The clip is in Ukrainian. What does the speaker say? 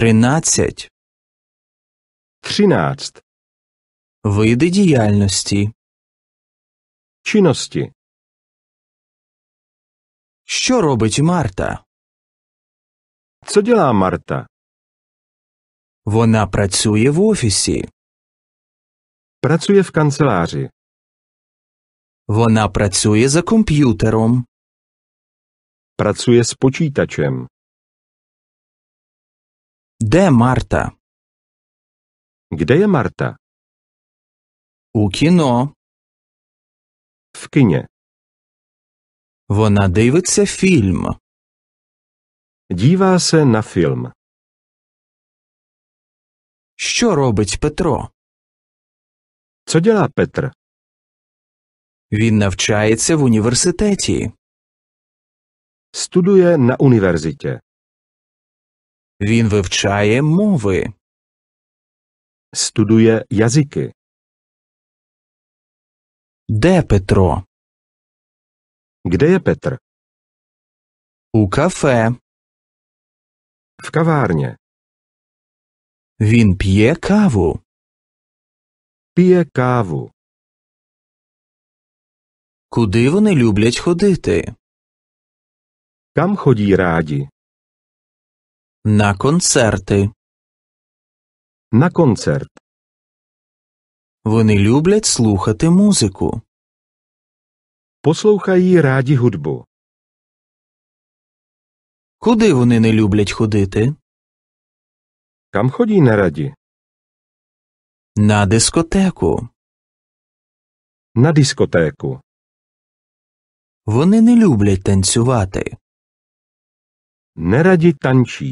Тринадцять. Třináct. Види діяльності. Činnosti. Що робить Марта? Co dělá Marta? Вона працює в офісі. Pracuje v kanceláři. Вона працює за комп'ютером. Pracuje s počítačem. Де Марта? Gdzie є Марта? У кіно. В kinie. Вона дивиться фільм. Діва се на фільм. Що робить Петро? Що діла Петр? Він навчається в університеті. Студує на університеті. Він вивчає мови. Студує язики. Де Петро? Где є Петр? У кафе. В каварні. Він п'є каву. П'є каву. Куди вони люблять ходити? Кам ході раді? На концерти. На концерт. Вони люблять слухати музику. Послухаjí раді гудбу. Куди вони не люблять ходити? ході на раді. На дискотеку. На дискотеку. Вони не люблять танцювати. Neradi tančí.